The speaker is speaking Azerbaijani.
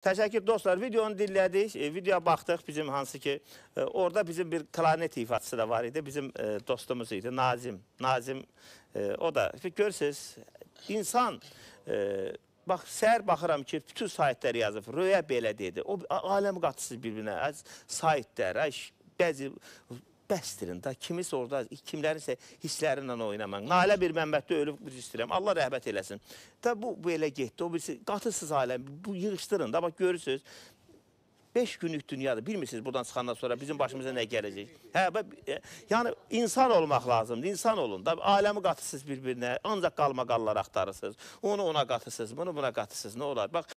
Təşəkkür dostlar. Videonu dinlədik. E, videoya baxdıq. Bizim hansı ki e, orada bizim bir klarnet ifaçısı da var idi. Bizim e, dostumuz idi. Nazim. Nazim e, o da görürsüz insan e, bax səhər baxıram ki bütün saytlar yazıb. Röya belə dedi. O aləmi qatısı bir-birinə saytlar, bəzi bəsdirin da, kimisə orada, kimlərisə hisslərlə oynamaq. Nalə bir mənbətdə ölüb bir istəyirəm, Allah rəhbət eləsin. Da bu, bu elə getdi, o birisi qatısız aləm, bu yığışdırın da, bax görürsünüz. 5 günlük dünyadır. Bilmirsiniz buradan çıxandan sonra bizim başımıza nə gələcək? Hə, e, yəni insan olmaq lazımdır. İnsan olun da. Aləmi qatırsınız bir-birinə. Ancaq qalmaqallar axtarırsınız. Onu ona qatırsınız, bunu buna qatırsınız. Nə olar? Bax